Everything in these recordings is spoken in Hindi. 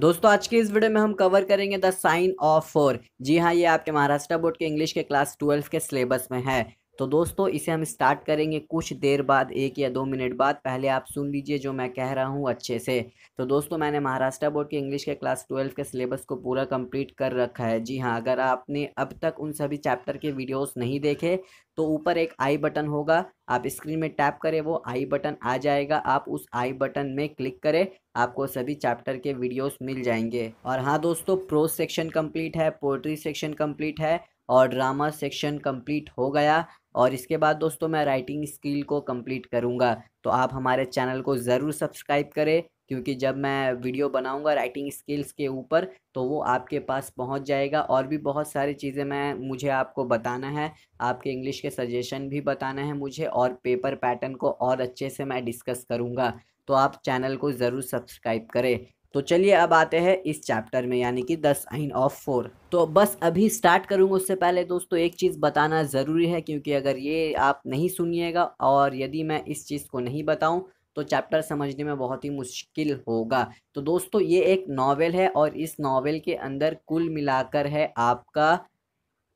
दोस्तों आज के इस वीडियो में हम कवर करेंगे द साइन ऑफ फोर जी हाँ ये आपके महाराष्ट्र बोर्ड के इंग्लिश के क्लास ट्वेल्व के सिलेबस में है तो दोस्तों इसे हम स्टार्ट करेंगे कुछ देर बाद एक या दो मिनट बाद पहले आप सुन लीजिए जो मैं कह रहा हूँ अच्छे से तो दोस्तों मैंने महाराष्ट्र बोर्ड के इंग्लिश के क्लास ट्वेल्व के सिलेबस को पूरा कंप्लीट कर रखा है जी हाँ अगर आपने अब तक उन सभी चैप्टर के वीडियोस नहीं देखे तो ऊपर एक आई बटन होगा आप स्क्रीन में टैप करें वो आई बटन आ जाएगा आप उस आई बटन में क्लिक करें आपको सभी चैप्टर के वीडियोस मिल जाएंगे और हाँ दोस्तों प्रोज सेक्शन कंप्लीट है पोल्ट्री सेक्शन कंप्लीट है और ड्रामा सेक्शन कंप्लीट हो गया और इसके बाद दोस्तों मैं राइटिंग स्किल को कंप्लीट करूँगा तो आप हमारे चैनल को ज़रूर सब्सक्राइब करें क्योंकि जब मैं वीडियो बनाऊंगा राइटिंग स्किल्स के ऊपर तो वो आपके पास पहुंच जाएगा और भी बहुत सारी चीज़ें मैं मुझे आपको बताना है आपके इंग्लिश के सजेशन भी बताना है मुझे और पेपर पैटर्न को और अच्छे से मैं डिस्कस करूँगा तो आप चैनल को ज़रूर सब्सक्राइब करें तो चलिए अब आते हैं इस चैप्टर में यानी कि द साइन ऑफ फोर तो बस अभी स्टार्ट करूँगा उससे पहले दोस्तों एक चीज़ बताना ज़रूरी है क्योंकि अगर ये आप नहीं सुनिएगा और यदि मैं इस चीज़ को नहीं बताऊँ तो चैप्टर समझने में बहुत ही मुश्किल होगा तो दोस्तों ये एक नावल है और इस नावल के अंदर कुल मिलाकर है आपका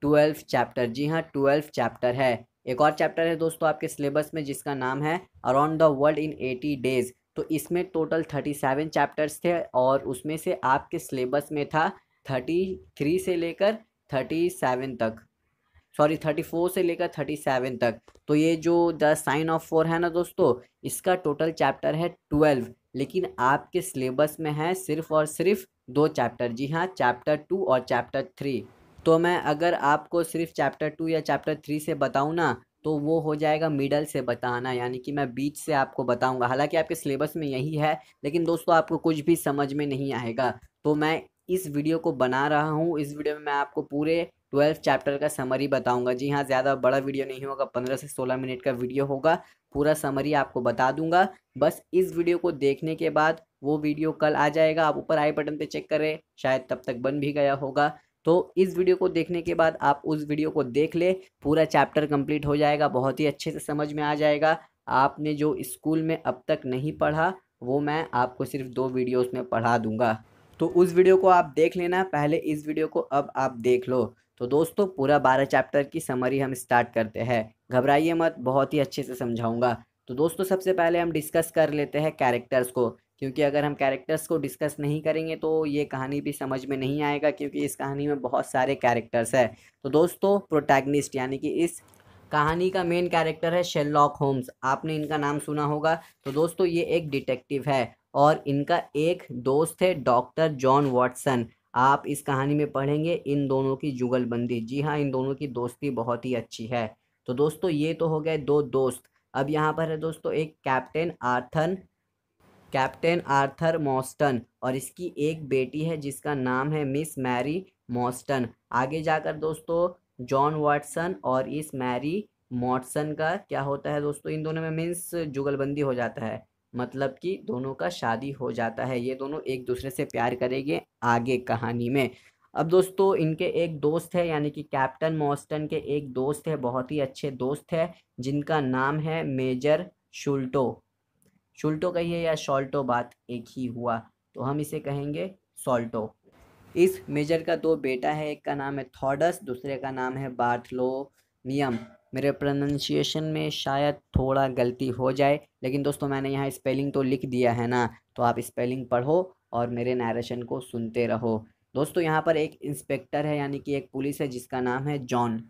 ट्वेल्व चैप्टर जी हाँ ट्वेल्व चैप्टर है एक और चैप्टर है दोस्तों आपके सिलेबस में जिसका नाम है around the world in eighty days तो इसमें टोटल थर्टी सेवन चैप्टर्स थे और उसमें से आपके सिलेबस में था थर्टी थ्री से लेकर थर्टी सेवन तक सॉरी थर्टी फोर से लेकर थर्टी सेवन तक तो ये जो द साइन ऑफ फोर है ना दोस्तों इसका टोटल चैप्टर है ट्वेल्व लेकिन आपके सिलेबस में है सिर्फ और सिर्फ दो चैप्टर जी हाँ चैप्टर टू और चैप्टर थ्री तो मैं अगर आपको सिर्फ चैप्टर टू या चैप्टर थ्री से बताऊँ ना तो वो हो जाएगा मिडल से बताना यानी कि मैं बीच से आपको बताऊंगा हालांकि आपके सिलेबस में यही है लेकिन दोस्तों आपको कुछ भी समझ में नहीं आएगा तो मैं इस वीडियो को बना रहा हूँ इस वीडियो में मैं आपको पूरे ट्वेल्थ चैप्टर का समरी बताऊंगा जी हाँ ज़्यादा बड़ा वीडियो नहीं होगा पंद्रह से सोलह मिनट का वीडियो होगा पूरा समरी आपको बता दूंगा बस इस वीडियो को देखने के बाद वो वीडियो कल आ जाएगा आप ऊपर आई बटन पे चेक करें शायद तब तक बन भी गया होगा तो इस वीडियो को देखने के बाद आप उस वीडियो को देख ले पूरा चैप्टर कंप्लीट हो जाएगा बहुत ही अच्छे से समझ में आ जाएगा आपने जो स्कूल में अब तक नहीं पढ़ा वो मैं आपको सिर्फ दो वीडियोस में पढ़ा दूंगा तो उस वीडियो को आप देख लेना पहले इस वीडियो को अब आप देख लो तो दोस्तों पूरा बारह चैप्टर की समरी हम स्टार्ट करते हैं घबराइए मत बहुत ही अच्छे से समझाऊँगा तो दोस्तों सबसे पहले हम डिस्कस कर लेते हैं कैरेक्टर्स को क्योंकि अगर हम कैरेक्टर्स को डिस्कस नहीं करेंगे तो ये कहानी भी समझ में नहीं आएगा क्योंकि इस कहानी में बहुत सारे कैरेक्टर्स है तो दोस्तों प्रोटैगनिस्ट यानी कि इस कहानी का मेन कैरेक्टर है शेलॉक होम्स आपने इनका नाम सुना होगा तो दोस्तों ये एक डिटेक्टिव है और इनका एक दोस्त है डॉक्टर जॉन वॉटसन आप इस कहानी में पढ़ेंगे इन दोनों की जुगलबंदी जी हाँ इन दोनों की दोस्ती बहुत ही अच्छी है तो दोस्तों ये तो हो गए दो दोस्त अब यहाँ पर है दोस्तों एक captain Arthur captain Arthur Morstan और इसकी एक बेटी है जिसका नाम है मिस मैरी मॉस्टन आगे जाकर दोस्तों जॉन वाटसन और इस मैरी मॉटसन का क्या होता है दोस्तों इन दोनों में मीन्स जुगलबंदी हो जाता है मतलब कि दोनों का शादी हो जाता है ये दोनों एक दूसरे से प्यार करेंगे आगे कहानी में अब दोस्तों इनके एक दोस्त है यानी कि कैप्टन मॉस्टन के एक दोस्त है बहुत ही अच्छे दोस्त है जिनका नाम है मेजर शुल्टो शुल्टो कहिए या शॉल्टो बात एक ही हुआ तो हम इसे कहेंगे सॉल्टो इस मेजर का दो बेटा है एक का नाम है थॉडस दूसरे का नाम है बार्थलो नियम मेरे प्रोनाशिएशन में शायद थोड़ा गलती हो जाए लेकिन दोस्तों मैंने यहाँ स्पेलिंग तो लिख दिया है ना तो आप स्पेलिंग पढ़ो और मेरे नरेशन को सुनते रहो दोस्तों यहाँ पर एक इंस्पेक्टर है यानी कि एक पुलिस है जिसका नाम है जॉन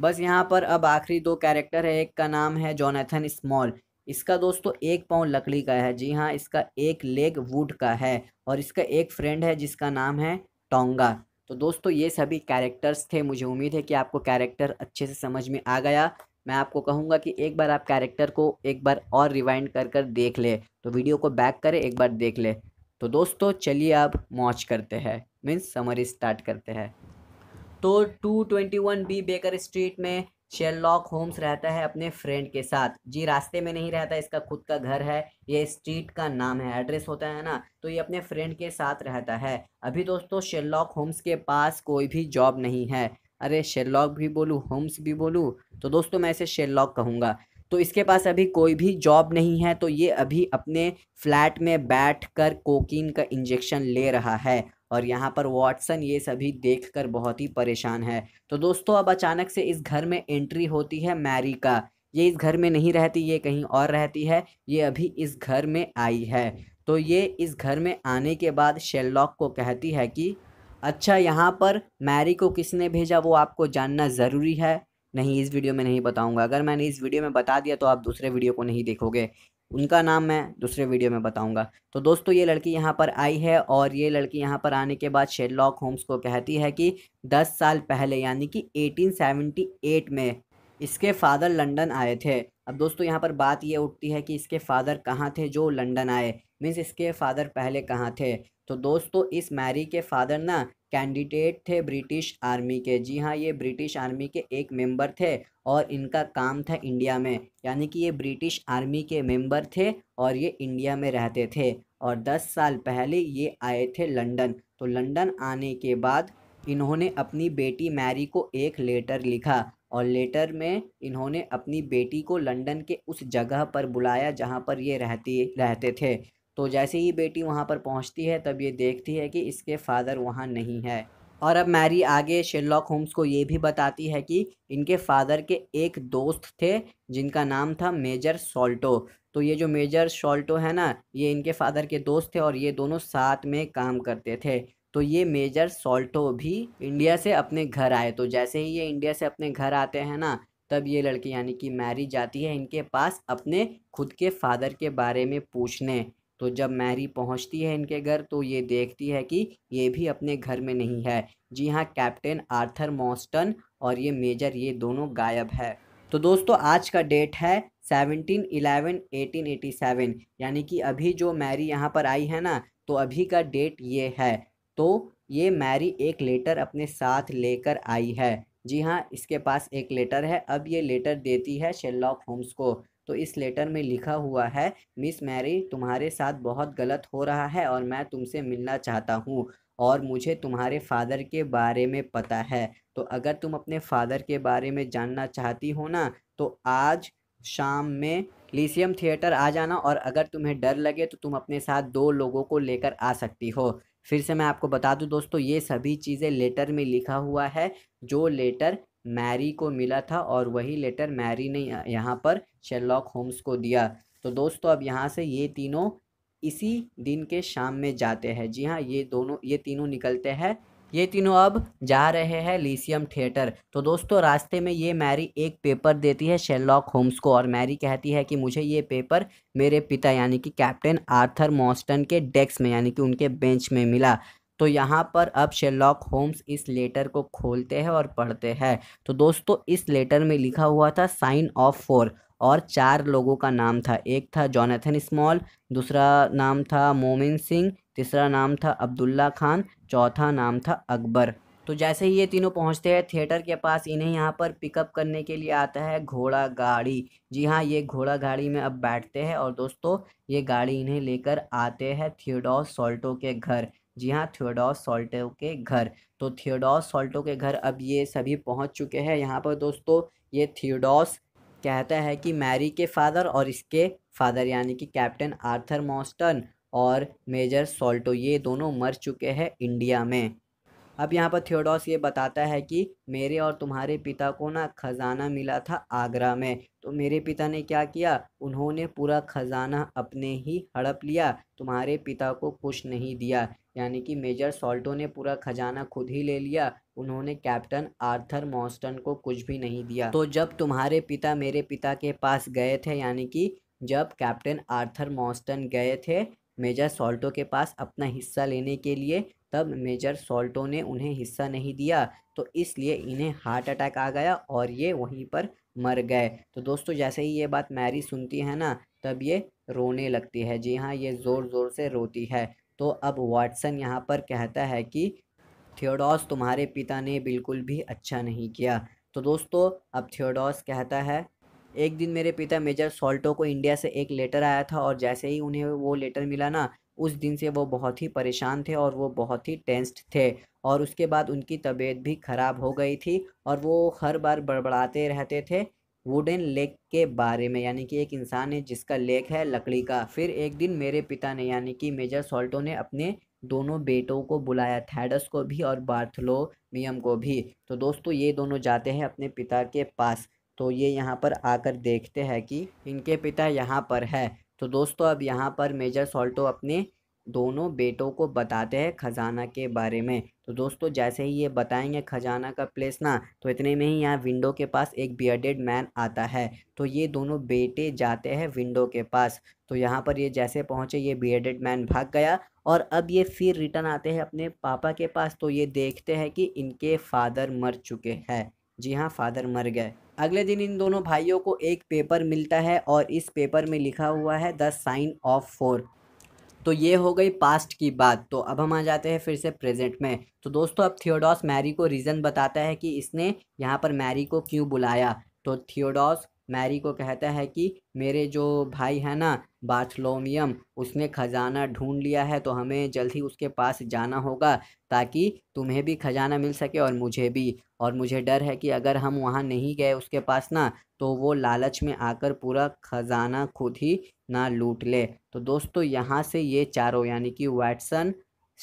बस यहाँ पर अब आखिरी दो कैरेक्टर है एक का नाम है जॉनथन स्मॉल इसका दोस्तों एक पाँव लकड़ी का है जी हाँ इसका एक लेग वुड का है और इसका एक फ्रेंड है जिसका नाम है टोंगा तो दोस्तों ये सभी कैरेक्टर्स थे मुझे उम्मीद है कि आपको कैरेक्टर अच्छे से समझ में आ गया मैं आपको कहूँगा कि एक बार आप कैरेक्टर को एक बार और रिवाइंड कर कर देख ले तो वीडियो को बैक करें एक बार देख ले तो दोस्तों चलिए आप मॉच करते हैं मीन्स समरी स्टार्ट करते हैं तो 221 बी बेकर स्ट्रीट में शेरलॉक होम्स रहता है अपने फ्रेंड के साथ जी रास्ते में नहीं रहता इसका खुद का घर है ये स्ट्रीट का नाम है एड्रेस होता है ना तो ये अपने फ्रेंड के साथ रहता है अभी दोस्तों शेरलॉक होम्स के पास कोई भी जॉब नहीं है अरे शेरलॉक भी बोलूँ होम्स भी बोलूँ तो दोस्तों मैं इसे शेरलॉक कहूँगा तो इसके पास अभी कोई भी जॉब नहीं है तो ये अभी अपने फ्लैट में बैठ कर कोकीन का इंजेक्शन ले रहा है और यहाँ पर वॉटसन ये सभी देख बहुत ही परेशान है तो दोस्तों अब अचानक से इस घर में एंट्री होती है मैरी का ये इस घर में नहीं रहती ये कहीं और रहती है ये अभी इस घर में आई है तो ये इस घर में आने के बाद शेलॉक को कहती है कि अच्छा यहाँ पर मैरी को किसने भेजा वो आपको जानना ज़रूरी है नहीं इस वीडियो में नहीं बताऊंगा अगर मैंने इस वीडियो में बता दिया तो आप दूसरे वीडियो को नहीं देखोगे उनका नाम मैं दूसरे वीडियो में बताऊंगा तो दोस्तों ये लड़की यहाँ पर आई है और ये लड़की यहाँ पर आने के बाद शेरलॉक होम्स को कहती है कि 10 साल पहले यानी कि 1878 में इसके फादर लंदन आए थे अब दोस्तों यहाँ पर बात ये उठती है कि इसके फादर कहाँ थे जो लंदन आए मीन्स इसके फादर पहले कहाँ थे तो दोस्तों इस मैरी के फादर ना कैंडिडेट थे ब्रिटिश आर्मी के जी हाँ ये ब्रिटिश आर्मी के एक मेंबर थे और इनका काम था इंडिया में यानी कि ये ब्रिटिश आर्मी के मेंबर थे और ये इंडिया में रहते थे और 10 साल पहले ये आए थे लंदन तो लंदन आने के बाद इन्होंने अपनी बेटी मैरी को एक लेटर लिखा और लेटर में इन्होंने अपनी बेटी को लंदन के उस जगह पर बुलाया जहाँ पर ये रहती रहते थे तो जैसे ही बेटी वहाँ पर पहुँचती है तब ये देखती है कि इसके फादर वहाँ नहीं है और अब मैरी आगे शेरलॉक होम्स को ये भी बताती है कि इनके फादर के एक दोस्त थे जिनका नाम था मेजर सॉल्टो तो ये जो मेजर सॉल्टो है ना ये इनके फादर के दोस्त थे और ये दोनों साथ में काम करते थे तो ये मेजर सॉल्टो भी इंडिया से अपने घर आए तो जैसे ही ये इंडिया से अपने घर आते हैं ना तब ये लड़की यानी कि मैरी जाती है इनके पास अपने खुद के फादर के बारे में पूछने तो जब मैरी पहुंचती है इनके घर तो ये देखती है कि ये भी अपने घर में नहीं है जी हाँ कैप्टन आर्थर मॉस्टन और ये मेजर ये दोनों गायब है तो दोस्तों आज का डेट है seventeen eleven eighteen eighty seven यानी कि अभी जो मैरी यहाँ पर आई है ना तो अभी का डेट ये है तो ये मैरी एक लेटर अपने साथ लेकर आई है जी हाँ इसके पास एक लेटर है अब ये लेटर देती है शेलॉक होम्स को तो इस लेटर में लिखा हुआ है मिस मैरी तुम्हारे साथ बहुत गलत हो रहा है और मैं तुमसे मिलना चाहता हूँ और मुझे तुम्हारे फादर के बारे में पता है तो अगर तुम अपने फादर के बारे में जानना चाहती हो ना तो आज शाम में लीसियम थिएटर आ जाना और अगर तुम्हें डर लगे तो तुम अपने साथ दो लोगों को लेकर आ सकती हो फिर से मैं आपको बता दूं दोस्तों ये सभी चीज़ें लेटर में लिखा हुआ है जो लेटर मैरी को मिला था और वही लेटर मैरी ने यहाँ पर शेरलॉक होम्स को दिया तो दोस्तों अब यहाँ से ये तीनों इसी दिन के शाम में जाते हैं जी हाँ ये दोनों ये तीनों निकलते हैं ये तीनों अब जा रहे हैं लीसियम थिएटर तो दोस्तों रास्ते में ये मैरी एक पेपर देती है शेरलॉक होम्स को और मैरी कहती है कि मुझे ये पेपर मेरे पिता यानी कि कैप्टन आर्थर मॉस्टन के डेस्क में यानी कि उनके बेंच में मिला तो यहाँ पर अब शेरलॉक होम्स इस लेटर को खोलते हैं और पढ़ते हैं तो दोस्तों इस लेटर में लिखा हुआ था साइन ऑफ फोर और चार लोगों का नाम था एक था जॉनथन स्मॉल दूसरा नाम था मोमिन सिंह तीसरा नाम था अब्दुल्ला खान चौथा नाम था अकबर तो जैसे ही ये तीनों पहुंचते हैं थिएटर के पास इन्हें यहाँ पर पिकअप करने के लिए आता है घोड़ा गाड़ी जी हाँ ये घोड़ा गाड़ी में अब बैठते हैं और दोस्तों ये गाड़ी इन्हें लेकर आते हैं थियोडोस सोल्टो के घर जी हाँ थियोडोस सोल्टो के घर तो थियोडोस सोल्टो के घर अब ये सभी पहुँच चुके हैं यहाँ पर दोस्तों ये थियोडोस कहता है कि मैरी के फादर और इसके फादर यानी कि कैप्टन आर्थर मॉस्टन और मेजर सोल्टो ये दोनों मर चुके हैं इंडिया में अब यहाँ पर थियोडोस ये बताता है कि मेरे और तुम्हारे पिता को ना खजाना मिला था आगरा में तो मेरे पिता ने क्या किया उन्होंने पूरा खजाना अपने ही हड़प लिया तुम्हारे पिता को कुछ नहीं दिया यानी कि मेजर सॉल्टो ने पूरा खजाना खुद ही ले लिया उन्होंने कैप्टन आर्थर मॉस्टन को कुछ भी नहीं दिया तो जब तुम्हारे पिता मेरे पिता के पास गए थे यानी कि जब कैप्टन आर्थर मॉस्टन गए थे मेजर सॉल्टो के पास अपना हिस्सा लेने के लिए तब मेजर सॉल्टो ने उन्हें हिस्सा नहीं दिया तो इसलिए इन्हें हार्ट अटैक आ गया और ये वहीं पर मर गए तो दोस्तों जैसे ही ये बात मैरी सुनती है ना तब ये रोने लगती है जी हाँ ये ज़ोर ज़ोर से रोती है तो अब वाटसन यहाँ पर कहता है कि थियोडोस तुम्हारे पिता ने बिल्कुल भी अच्छा नहीं किया तो दोस्तों अब थियोडोस कहता है एक दिन मेरे पिता मेजर सॉल्टो को इंडिया से एक लेटर आया था और जैसे ही उन्हें वो लेटर मिला ना उस दिन से वो बहुत ही परेशान थे और वो बहुत ही टेंस्ड थे और उसके बाद उनकी तबीयत भी ख़राब हो गई थी और वो हर बार बड़बड़ाते रहते थे वुडन लेक के बारे में यानी कि एक इंसान है जिसका लेक है लकड़ी का फिर एक दिन मेरे पिता ने यानी कि मेजर सॉल्टो ने अपने दोनों बेटों को बुलाया थैडस को भी और बार्थलोमियम को भी तो दोस्तों ये दोनों जाते हैं अपने पिता के पास तो ये यहाँ पर आकर देखते हैं कि इनके पिता यहाँ पर है तो दोस्तों अब यहाँ पर मेजर सॉल्टो अपने दोनों बेटों को बताते हैं ख़जाना के बारे में तो दोस्तों जैसे ही ये बताएंगे ख़जाना का प्लेस ना तो इतने में ही यहाँ विंडो के पास एक बियर्डेड मैन आता है तो ये दोनों बेटे जाते हैं विंडो के पास तो यहाँ पर ये जैसे पहुँचे ये बियर्डेड मैन भाग गया और अब ये फिर रिटर्न आते हैं अपने पापा के पास तो ये देखते हैं कि इनके फादर मर चुके हैं जी हाँ फादर मर गए अगले दिन इन दोनों भाइयों को एक पेपर मिलता है और इस पेपर में लिखा हुआ है द साइन ऑफ फोर तो ये हो गई पास्ट की बात तो अब हम आ जाते हैं फिर से प्रेजेंट में तो दोस्तों अब थियोडॉस मैरी को रीज़न बताता है कि इसने यहाँ पर मैरी को क्यों बुलाया तो थियोडॉस मैरी को कहता है कि मेरे जो भाई है ना बार्थलोमियम उसने ख़जाना ढूंढ लिया है तो हमें जल्द ही उसके पास जाना होगा ताकि तुम्हें भी ख़जाना मिल सके और मुझे भी और मुझे डर है कि अगर हम वहाँ नहीं गए उसके पास ना तो वो लालच में आकर पूरा ख़जाना खुद ही ना लूट ले तो दोस्तों यहाँ से ये चारों यानी कि वैटसन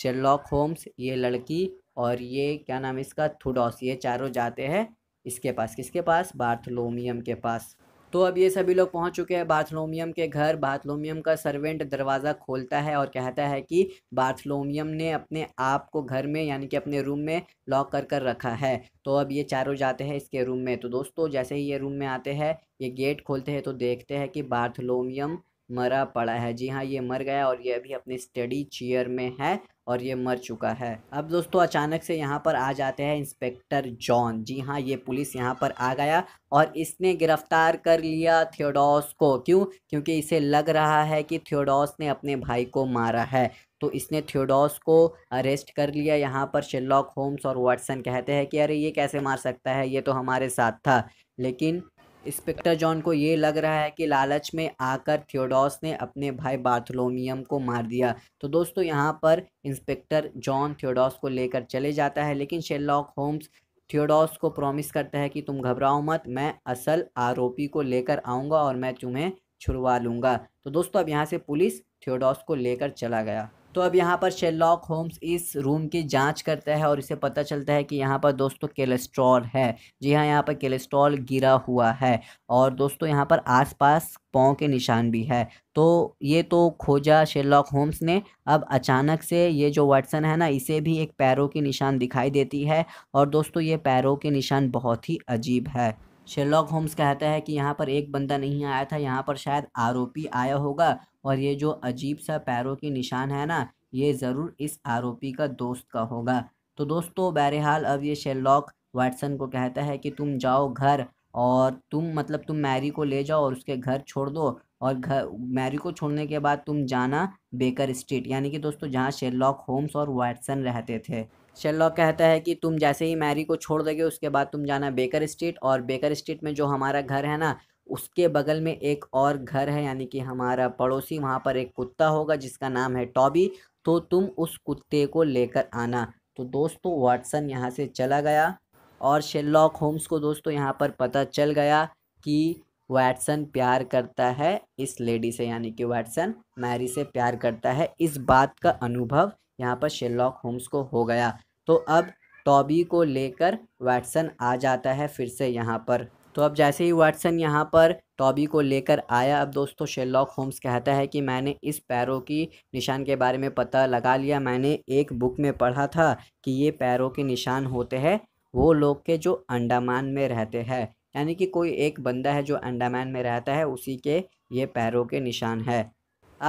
शेरलॉक होम्स ये लड़की और ये क्या नाम इसका थुडॉस ये चारों जाते हैं इसके पास किसके पास बार्थलोमियम के पास तो अब ये सभी लोग पहुंच चुके हैं बार्थलोमियम के घर बार्थलोमियम का सर्वेंट दरवाज़ा खोलता है और कहता है कि बार्थलोमियम ने अपने आप को घर में यानी कि अपने रूम में लॉक कर कर रखा है तो अब ये चारों जाते हैं इसके रूम में तो दोस्तों जैसे ही ये रूम में आते हैं ये गेट खोलते हैं तो देखते हैं कि बार्थलोमियम मरा पड़ा है जी हाँ ये मर गया और ये अभी अपने स्टडी चेयर में है और ये मर चुका है अब दोस्तों अचानक से यहाँ पर आ जाते हैं इंस्पेक्टर जॉन जी हाँ ये पुलिस यहाँ पर आ गया और इसने गिरफ्तार कर लिया थियोडोस को क्यों क्योंकि इसे लग रहा है कि थियोडोस ने अपने भाई को मारा है तो इसने थियोडोस को अरेस्ट कर लिया यहाँ पर शेलॉक होम्स और वाटसन कहते हैं कि अरे ये कैसे मार सकता है ये तो हमारे साथ था लेकिन इंस्पेक्टर जॉन को ये लग रहा है कि लालच में आकर थियोडोस ने अपने भाई बार्थलोमियम को मार दिया तो दोस्तों यहाँ पर इंस्पेक्टर जॉन थियोडोस को लेकर चले जाता है लेकिन शेलॉक होम्स थियोडोस को प्रॉमिस करता है कि तुम घबराओ मत मैं असल आरोपी को लेकर आऊँगा और मैं तुम्हें छुड़वा लूँगा तो दोस्तों अब यहाँ से पुलिस थियोडोस को लेकर चला गया तो अब यहाँ पर शेलॉक होम्स इस रूम की जांच करता है और इसे पता चलता है कि यहाँ पर दोस्तों केलेस्ट्रॉल है जी हाँ यहाँ पर केलेस्ट्रॉल गिरा हुआ है और दोस्तों यहाँ पर आसपास पाँव के निशान भी है तो ये तो खोजा शेलॉक होम्स ने अब अचानक से ये जो वाटसन है ना इसे भी एक पैरों के निशान दिखाई देती है और दोस्तों ये पैरों के निशान बहुत ही अजीब है शेरलॉक होम्स कहता है कि यहाँ पर एक बंदा नहीं आया था यहाँ पर शायद आरोपी आया होगा और ये जो अजीब सा पैरों के निशान है ना ये ज़रूर इस आरोपी का दोस्त का होगा तो दोस्तों बहरहाल अब ये शेरलॉक वाटसन को कहता है कि तुम जाओ घर और तुम मतलब तुम मैरी को ले जाओ और उसके घर छोड़ दो और घर मैरी को छोड़ने के बाद तुम जाना बेकर स्ट्रीट यानी कि दोस्तों जहाँ शेरलॉक होम्स और वाटसन रहते थे शेरलॉक कहता है कि तुम जैसे ही मैरी को छोड़ दोगे उसके बाद तुम जाना बेकर स्ट्रीट और बेकर स्ट्रीट में जो हमारा घर है ना उसके बगल में एक और घर है यानी कि हमारा पड़ोसी वहाँ पर एक कुत्ता होगा जिसका नाम है टॉबी तो तुम उस कुत्ते को लेकर आना तो दोस्तों वाटसन यहाँ से चला गया और शेरलॉक होम्स को दोस्तों यहाँ पर पता चल गया कि वैटसन प्यार करता है इस लेडी से यानी कि वैटसन मैरी से प्यार करता है इस बात का अनुभव यहाँ पर शेरलॉक होम्स को हो गया तो अब टॉबी को लेकर वैटसन आ जाता है फिर से यहाँ पर तो अब जैसे ही वाटसन यहाँ पर टॉबी को लेकर आया अब दोस्तों शेलॉक होम्स कहता है कि मैंने इस पैरों की निशान के बारे में पता लगा लिया मैंने एक बुक में पढ़ा था कि ये पैरों के निशान होते हैं वो लोग के जो अंडामान में रहते हैं यानी कि कोई एक बंदा है जो अंडामान में रहता है उसी के ये पैरों के निशान है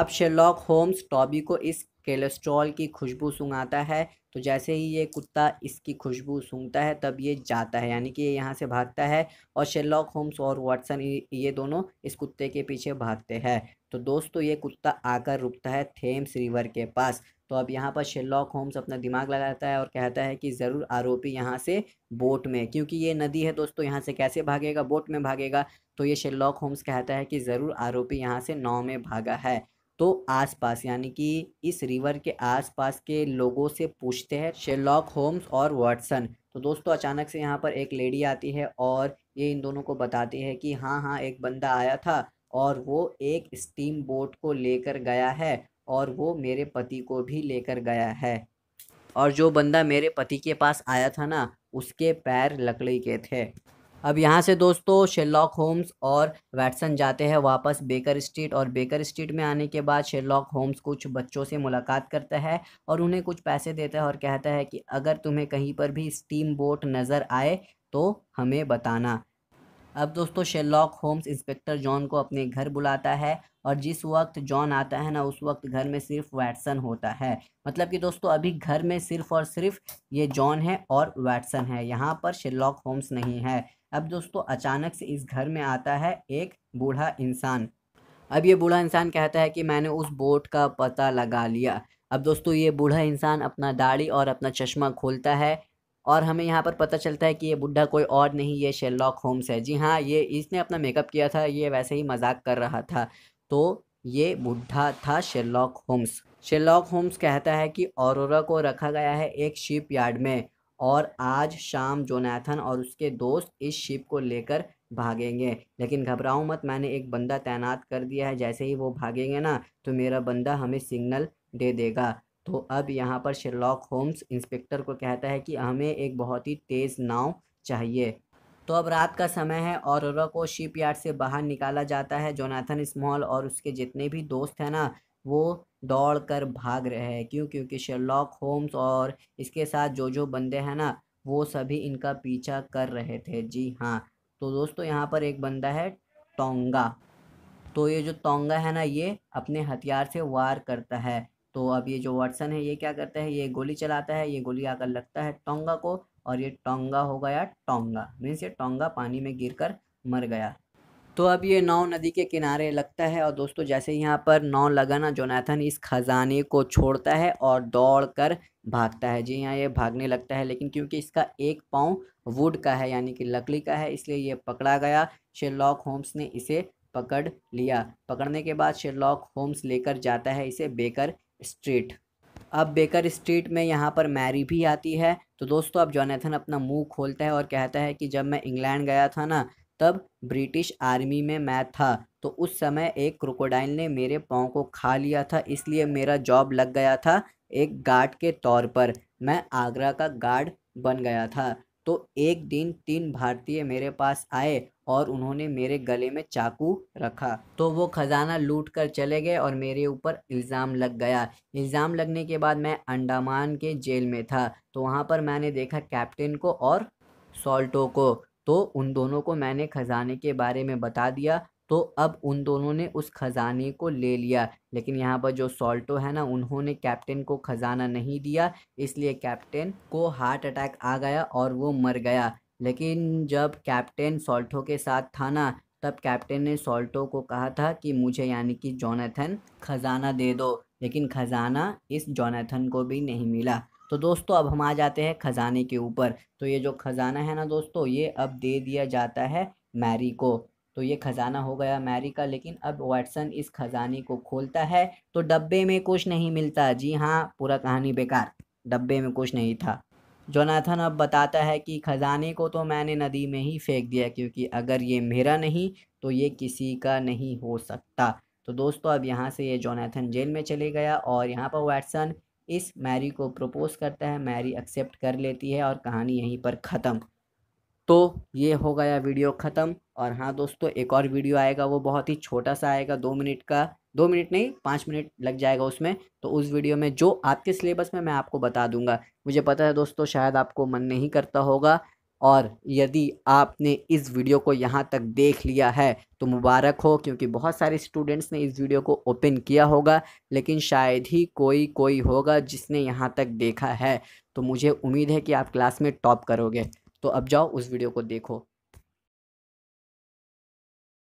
अब शेलॉक होम्स टॉबी को इस केलेस्ट्रॉल की खुशबू सुंघाता है तो जैसे ही ये कुत्ता इसकी खुशबू सूंघता है तब ये जाता है यानी कि ये यहाँ से भागता है और शेलॉक होम्स और वाटसन ये दोनों इस कुत्ते के पीछे भागते हैं तो दोस्तों ये कुत्ता आकर रुकता है थेम्स रिवर के पास तो अब यहाँ पर शेलॉक होम्स अपना दिमाग लगाता है और कहता है कि ज़रूर आरोपी यहाँ से बोट में क्योंकि ये नदी है दोस्तों यहाँ से कैसे भागेगा बोट में भागेगा तो ये शेलॉक होम्स कहता है कि ज़रूर आरोपी यहाँ से नाव में भागा है तो आसपास यानी कि इस रिवर के आसपास के लोगों से पूछते हैं शेलॉक होम्स और वाटसन तो दोस्तों अचानक से यहाँ पर एक लेडी आती है और ये इन दोनों को बताती है कि हाँ हाँ एक बंदा आया था और वो एक स्टीम बोट को लेकर गया है और वो मेरे पति को भी लेकर गया है और जो बंदा मेरे पति के पास आया था ना उसके पैर लकड़ी के थे अब यहाँ से दोस्तों शेरलॉक होम्स और वैटसन जाते हैं वापस बेकर स्ट्रीट और बेकर स्ट्रीट में आने के बाद शेरलॉक होम्स कुछ बच्चों से मुलाकात करता है और उन्हें कुछ पैसे देता है और कहता है कि अगर तुम्हें कहीं पर भी स्टीम बोट नज़र आए तो हमें बताना अब दोस्तों शेरलॉक होम्स इंस्पेक्टर जॉन को अपने घर बुलाता है और जिस वक्त जॉन आता है ना उस वक्त घर में सिर्फ वैटसन होता है मतलब कि दोस्तों अभी घर में सिर्फ और सिर्फ ये जॉन है और वैटसन है यहाँ पर शेरलॉक होम्स नहीं है अब दोस्तों अचानक से इस घर में आता है एक बूढ़ा इंसान अब ये बूढ़ा इंसान कहता है कि मैंने उस बोट का पता लगा लिया अब दोस्तों ये बूढ़ा इंसान अपना दाढ़ी और अपना चश्मा खोलता है और हमें यहाँ पर पता चलता है कि ये बुढ़ा कोई और नहीं ये शेलॉक होम्स है जी हाँ ये इसने अपना मेकअप किया था ये वैसे ही मजाक कर रहा था तो ये बुढ़ा था शेलॉक होम्स शेलॉक होम्स कहता है कि औररा को रखा गया है एक शिप यार्ड में और आज शाम जोनाथन और उसके दोस्त इस शिप को लेकर भागेंगे लेकिन घबराओ मत मैंने एक बंदा तैनात कर दिया है जैसे ही वो भागेंगे ना तो मेरा बंदा हमें सिग्नल दे देगा तो अब यहाँ पर शेरलॉक होम्स इंस्पेक्टर को कहता है कि हमें एक बहुत ही तेज़ नाव चाहिए तो अब रात का समय है और को शिप यार्ड से बाहर निकाला जाता है जोनाथन स्मॉल और उसके जितने भी दोस्त हैं ना वो दौड़ कर भाग रहे हैं क्यों क्योंकि शेरलॉक होम्स और इसके साथ जो जो बंदे हैं ना वो सभी इनका पीछा कर रहे थे जी हाँ तो दोस्तों यहाँ पर एक बंदा है टोंगा तो ये जो टोंगा है ना ये अपने हथियार से वार करता है तो अब ये जो वाटसन है ये क्या करता है ये गोली चलाता है ये गोली आकर लगता है टोंगा को और ये टोंगा हो गया टोंगा मीन्स ये टोंगा पानी में गिर कर मर गया तो अब ये नाव नदी के किनारे लगता है और दोस्तों जैसे यहाँ पर नाव लगाना जोनाथन इस खजाने को छोड़ता है और दौड़ कर भागता है जी हाँ ये भागने लगता है लेकिन क्योंकि इसका एक पाँव वुड का है यानी कि लकड़ी का है इसलिए ये पकड़ा गया शेरलॉक होम्स ने इसे पकड़ लिया पकड़ने के बाद शेरलॉक होम्स लेकर जाता है इसे बेकर स्ट्रीट अब बेकर स्ट्रीट में यहाँ पर मैरी भी आती है तो दोस्तों अब जॉनेथन अपना मुंह खोलता है और कहता है कि जब मैं इंग्लैंड गया था ना तब ब्रिटिश आर्मी में मैं था तो उस समय एक क्रोकोडाइल ने मेरे पाँव को खा लिया था इसलिए मेरा जॉब लग गया था एक गार्ड के तौर पर मैं आगरा का गार्ड बन गया था तो एक दिन तीन भारतीय मेरे पास आए और उन्होंने मेरे गले में चाकू रखा तो वो ख़जाना लूट कर चले गए और मेरे ऊपर इल्ज़ाम लग गया इल्ज़ाम लगने के बाद मैं अंडमान के जेल में था तो वहाँ पर मैंने देखा कैप्टन को और सॉल्टो को तो उन दोनों को मैंने ख़जाने के बारे में बता दिया तो अब उन दोनों ने उस ख़जाने को ले लिया लेकिन यहाँ पर जो सॉल्टो है ना उन्होंने कैप्टन को ख़जाना नहीं दिया इसलिए कैप्टन को हार्ट अटैक आ गया और वो मर गया लेकिन जब कैप्टन सॉल्टो के साथ था ना तब कैप्टन ने सॉल्टो को कहा था कि मुझे यानी कि जोनाथन ख़जाना दे दो लेकिन ख़जाना इस जोनाथन को भी नहीं मिला तो दोस्तों अब हम आ जाते हैं ख़जाने के ऊपर तो ये जो ख़ज़ाना है ना दोस्तों ये अब दे दिया जाता है मैरी को तो ये ख़ज़ाना हो गया मैरी का लेकिन अब वाटसन इस ख़ज़ाने को खोलता है तो डब्बे में कुछ नहीं मिलता जी हाँ पूरा कहानी बेकार डब्बे में कुछ नहीं था जोनाथन अब बताता है कि ख़ज़ाने को तो मैंने नदी में ही फेंक दिया क्योंकि अगर ये मेरा नहीं तो ये किसी का नहीं हो सकता तो दोस्तों अब यहाँ से ये जोनाथन जेल में चले गया और यहाँ पर वैटसन इस मैरी को प्रपोज करता है मैरी एक्सेप्ट कर लेती है और कहानी यहीं पर ख़त्म तो ये हो गया वीडियो ख़त्म और हाँ दोस्तों एक और वीडियो आएगा वो बहुत ही छोटा सा आएगा दो मिनट का दो मिनट नहीं पाँच मिनट लग जाएगा उसमें तो उस वीडियो में जो आपके सिलेबस में मैं आपको बता दूंगा मुझे पता है दोस्तों शायद आपको मन नहीं करता होगा और यदि आपने इस वीडियो को यहाँ तक देख लिया है तो मुबारक हो क्योंकि बहुत सारे स्टूडेंट्स ने इस वीडियो को ओपन किया होगा लेकिन शायद ही कोई कोई होगा जिसने यहाँ तक देखा है तो मुझे उम्मीद है कि आप क्लास में टॉप करोगे तो अब जाओ उस वीडियो को देखो